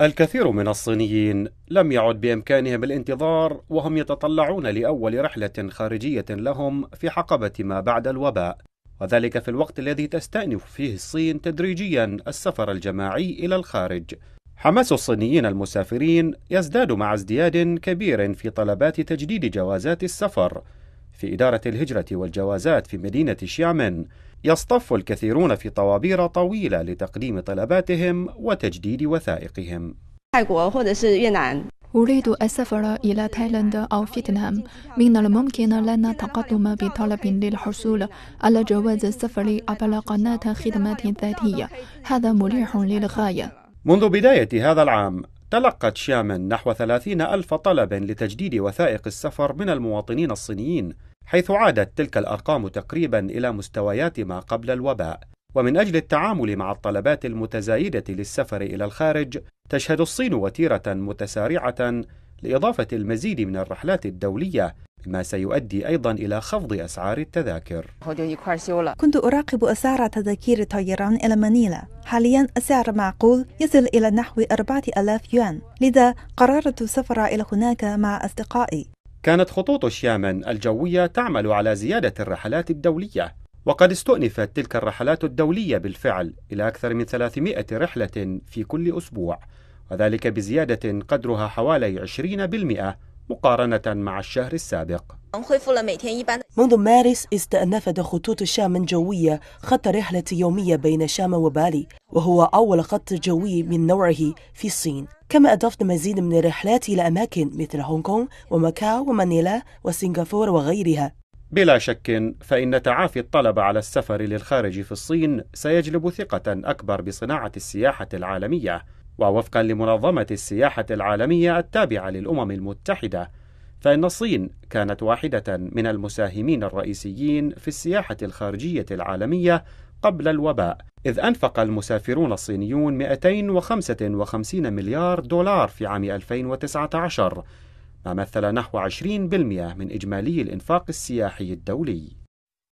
الكثير من الصينيين لم يعد بامكانهم الانتظار وهم يتطلعون لاول رحله خارجيه لهم في حقبه ما بعد الوباء وذلك في الوقت الذي تستأنف فيه الصين تدريجيا السفر الجماعي إلى الخارج. حماس الصينيين المسافرين يزداد مع ازدياد كبير في طلبات تجديد جوازات السفر، في إدارة الهجرة والجوازات في مدينة شيامن يصطف الكثيرون في طوابير طويلة لتقديم طلباتهم وتجديد وثائقهم أريد السفر إلى تايلاند أو فيتنام من الممكن لنا تقدم بطلب للحصول على جواز السفر عبر قناة خدمات ذاتية هذا مريح للغاية منذ بداية هذا العام تلقت شامن نحو ثلاثين ألف طلب لتجديد وثائق السفر من المواطنين الصينيين حيث عادت تلك الارقام تقريبا الى مستويات ما قبل الوباء ومن اجل التعامل مع الطلبات المتزايده للسفر الى الخارج تشهد الصين وتيره متسارعه لاضافه المزيد من الرحلات الدوليه ما سيؤدي أيضا إلى خفض أسعار التذاكر كنت أراقب أسعار تذاكير الطيران إلى مانيلا حاليا السعر معقول يصل إلى نحو 4000 يوان لذا قررت السفر إلى هناك مع أصدقائي كانت خطوط شيامن الجوية تعمل على زيادة الرحلات الدولية وقد استؤنفت تلك الرحلات الدولية بالفعل إلى أكثر من 300 رحلة في كل أسبوع وذلك بزيادة قدرها حوالي 20% مقارنة مع الشهر السابق منذ مارس استأنفت خطوط الشام الجوية خط رحلة يومية بين الشام وبالي وهو أول خط جوي من نوعه في الصين كما أضفت مزيد من الرحلات إلى أماكن مثل هونغ كونغ وماكاو ومانيلا وسنغافورة وغيرها بلا شك فإن تعافي الطلب على السفر للخارج في الصين سيجلب ثقة أكبر بصناعة السياحة العالمية ووفقا لمنظمة السياحة العالمية التابعة للأمم المتحدة فإن الصين كانت واحدة من المساهمين الرئيسيين في السياحة الخارجية العالمية قبل الوباء، إذ أنفق المسافرون الصينيون 255 مليار دولار في عام 2019 ما مثل نحو 20% من إجمالي الإنفاق السياحي الدولي